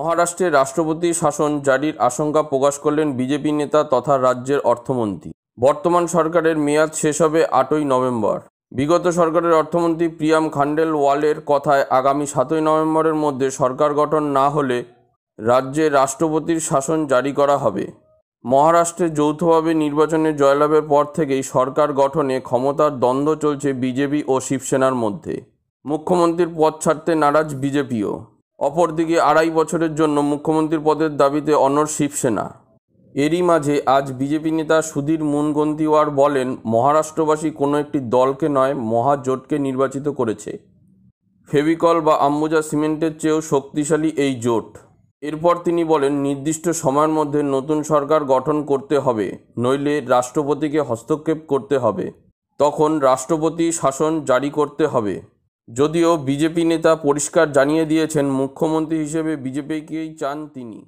মহারাষ্ট্রে রাষ্ট্রপতি শাসন জারির আশঙ্কা প্রকাশ করলেন বিজেপি নেতা তথা রাজ্যের অর্থমন্ত্রী বর্তমান সরকারের মেয়াদ শেষ হবে আটই নভেম্বর বিগত সরকারের অর্থমন্ত্রী প্রিয়াম খান্ডেল ওয়ালের কথায় আগামী সাতই নভেম্বরের মধ্যে সরকার গঠন না হলে রাজ্যে রাষ্ট্রপতির শাসন জারি করা হবে মহারাষ্ট্রে যৌথভাবে নির্বাচনে জয়লাভের পর থেকেই সরকার গঠনে ক্ষমতার দ্বন্দ্ব চলছে বিজেপি ও শিবসেনার মধ্যে মুখ্যমন্ত্রীর পদ ছাড়তে নারাজ বিজেপিও অপরদিকে আড়াই বছরের জন্য মুখ্যমন্ত্রীর পদের দাবিতে অনর শিবসেনা এরই মাঝে আজ বিজেপি নেতা সুধীর মুনগন্তিওয়ার বলেন মহারাষ্ট্রবাসী কোনো একটি দলকে নয় মহাজোটকে নির্বাচিত করেছে ফেভিকল বা আম্বুজা সিমেন্টের চেয়েও শক্তিশালী এই জোট এরপর তিনি বলেন নির্দিষ্ট সময়ের মধ্যে নতুন সরকার গঠন করতে হবে নইলে রাষ্ট্রপতিকে হস্তক্ষেপ করতে হবে তখন রাষ্ট্রপতি শাসন জারি করতে হবে যদিও বিজেপি নেতা পরিষ্কার জানিয়ে দিয়েছেন মুখ্যমন্ত্রী হিসেবে বিজেপিকেই চান তিনি